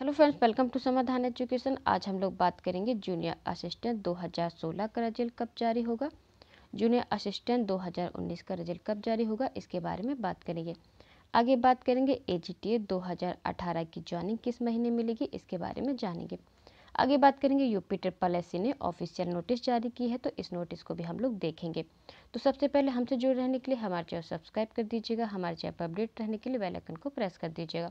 hello friends welcome to Samadhan education आज हम लोग बात करेंगे जूनियर असिस्टेंट 2016 का रिजल्ट कब जारी होगा जूनियर असिस्टेंट 2019 का रिजल्ट कब जारी होगा इसके बारे में बात करेंगे आगे बात करेंगे ए जी टी ए दो की ज्वाइनिंग किस महीने मिलेगी इसके बारे में जानेंगे आगे बात करेंगे यूपी ट्रिपल एस ने ऑफिशियल नोटिस जारी की है तो इस नोटिस को भी हम लोग देखेंगे तो सबसे पहले हमसे जुड़े रहने के लिए हमारे चैनल सब्सक्राइब कर दीजिएगा हमारे चैनल पर अपडेट रहने के लिए बेलाइकन को प्रेस कर दीजिएगा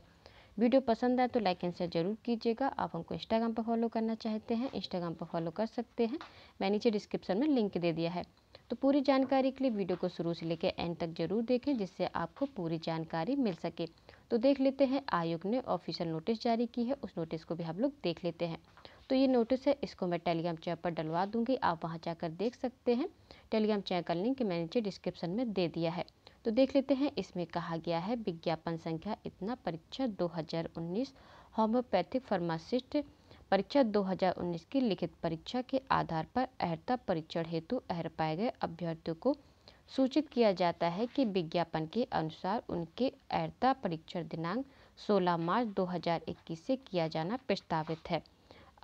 वीडियो पसंद आए तो लाइक एंड शेयर जरूर कीजिएगा आप हमको इंस्टाग्राम पर फॉलो करना चाहते हैं इंस्टाग्राम पर फॉलो कर सकते हैं मैं नीचे डिस्क्रिप्शन में लिंक दे दिया है तो पूरी जानकारी के लिए वीडियो को शुरू से लेकर एंड तक जरूर देखें जिससे आपको पूरी जानकारी मिल सके तो देख लेते हैं आयोग ने ऑफिशियल नोटिस जारी की है उस नोटिस को भी हम लोग देख लेते हैं तो ये नोटिस है इसको मैं टेलीग्राम चैनल पर डलवा दूंगी आप वहाँ जाकर देख सकते हैं टेलीग्राम चैनल का लिंक मैंने नीचे डिस्क्रिप्शन में दे दिया है तो देख लेते हैं इसमें कहा गया है विज्ञापन संख्या इतना परीक्षा 2019 होम्योपैथिक फार्मासिस्ट परीक्षा 2019 की लिखित परीक्षा के आधार पर अहरता परीक्षण हेतु अहर पाए गए अभ्यर्थियों को सूचित किया जाता है कि विज्ञापन के अनुसार उनके अहरता परीक्षण दिनांक 16 मार्च 2021 से किया जाना प्रस्तावित है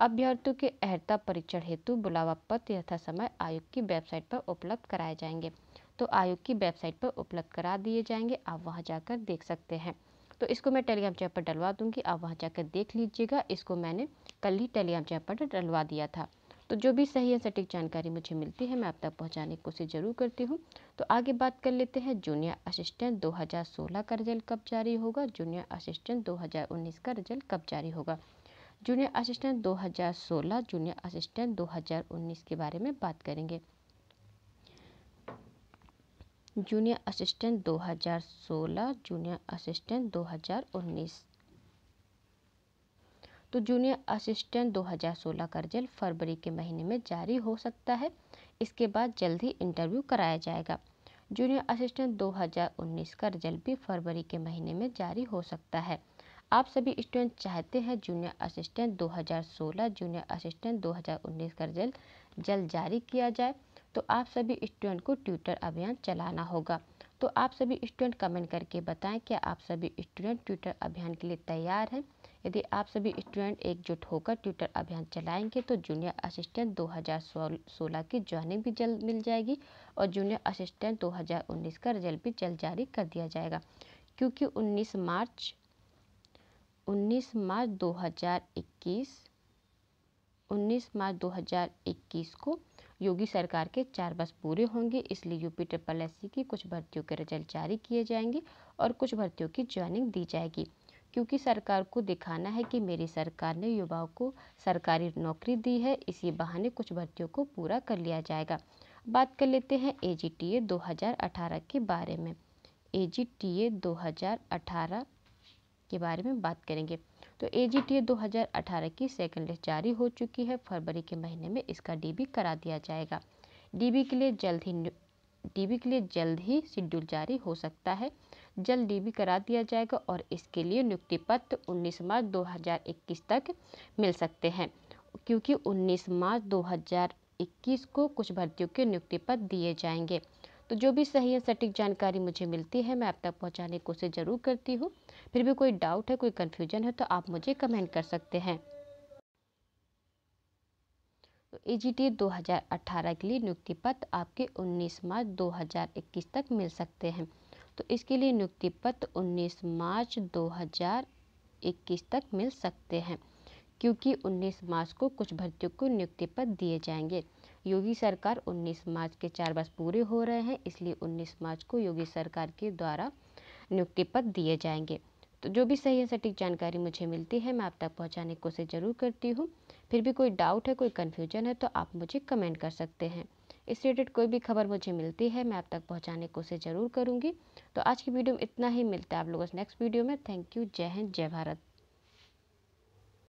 अभ्यर्थियों के अहरता परीक्षण हेतु बुलावा पत्र यथा समय आयोग की वेबसाइट पर उपलब्ध कराए जाएंगे तो आयोग की वेबसाइट पर उपलब्ध करा दिए जाएंगे आप वहाँ जाकर देख सकते हैं तो इसको मैं टेलीग्राम चैप पर डलवा दूंगी आप वहाँ जाकर देख लीजिएगा इसको मैंने कल ही टेलीग्राम चैप पर डलवा दिया था तो जो भी सही या सटीक जानकारी मुझे मिलती है मैं आप तक पहुंचाने की कोशिश जरूर करती हूं तो आगे बात कर लेते हैं जूनियर असिस्टेंट 2016 का रिजल्ट कब जारी होगा जूनियर असिस्टेंट 2019 का रिजल्ट कब जारी होगा जूनियर असिस्टेंट 2016 जूनियर असिस्टेंट 2019 के बारे में बात करेंगे जूनियर असिस्टेंट 2016 जूनियर असिस्टेंट 2019 तो जूनियर असिस्टेंट 2016 का रिजल्ट फरवरी के महीने में जारी हो सकता है इसके बाद जल्द ही इंटरव्यू कराया जाएगा जूनियर असिस्टेंट 2019 का रिजल्ट भी फरवरी के महीने में जारी हो सकता है आप सभी स्टूडेंट चाहते हैं जूनियर असिस्टेंट 2016 जूनियर असिस्टेंट 2019 का रिजल्ट जल्द जारी किया जाए तो आप सभी स्टूडेंट को ट्विटर अभियान चलाना होगा तो आप सभी स्टूडेंट कमेंट करके बताएं क्या आप सभी स्टूडेंट ट्विटर अभियान के लिए तैयार हैं यदि आप सभी स्टूडेंट एकजुट होकर ट्विटर अभियान चलाएंगे तो जूनियर असिस्टेंट 2016 की ज्वाइनिंग भी जल्द मिल जाएगी और जूनियर असिस्टेंट 2019 का रिजल्ट भी जल्द जारी कर दिया जाएगा क्योंकि 19 मार्च 19 मार्च 2021 19 मार्च 2021 को योगी सरकार के चार वर्ष पूरे होंगे इसलिए यूपी ट्रिपल एस की कुछ भर्तियों के रिजल्ट जारी किए जाएंगे और कुछ भर्तियों की ज्वाइनिंग दी जाएगी क्योंकि सरकार को दिखाना है कि मेरी सरकार ने युवाओं को सरकारी नौकरी दी है इसी बहाने कुछ भर्तियों को पूरा कर लिया जाएगा बात कर लेते हैं ए जी टी ए दो के बारे में ए जी टी ए दो के बारे में बात करेंगे तो ए जी टी ए दो की सेकेंड लिस्ट जारी हो चुकी है फरवरी के महीने में इसका डी करा दिया जाएगा डी के लिए जल्द ही डीबी के लिए जल्द ही शेड्यूल जारी हो सकता है जल्द डीबी करा दिया जाएगा और इसके लिए नियुक्ति पत्र उन्नीस मार्च इक्कीस तक मिल सकते हैं क्योंकि उन्नीस मार्च इक्कीस को कुछ भर्तियों के नियुक्ति पत्र दिए जाएंगे तो जो भी सही है सटीक जानकारी मुझे मिलती है मैं आप तक पहुँचाने की कोशिश ज़रूर करती हूँ फिर भी कोई डाउट है कोई कन्फ्यूजन है तो आप मुझे कमेंट कर सकते हैं तो ए जी टी के लिए नियुक्ति पत्र आपके 19 मार्च 2021 तक मिल सकते हैं तो इसके लिए नियुक्ति पत्र 19 मार्च 2021 तक मिल सकते हैं क्योंकि 19 मार्च को कुछ भर्तियों को नियुक्ति पत्र दिए जाएंगे योगी सरकार 19 मार्च के चार वर्ष पूरे हो रहे हैं इसलिए 19 मार्च को योगी सरकार के द्वारा नियुक्ति पद दिए जाएंगे तो जो भी सही है सटीक जानकारी मुझे मिलती है मैं आप तक पहुंचाने की कोशिश जरूर करती हूँ फिर भी कोई डाउट है कोई कन्फ्यूजन है तो आप मुझे कमेंट कर सकते हैं इस रिलेटेड कोई भी खबर मुझे मिलती है मैं आप तक पहुँचाने की कोशिश जरूर करूँगी तो आज की वीडियो में इतना ही मिलता है आप लोगों से नेक्स्ट वीडियो में थैंक यू जय हिंद जय भारत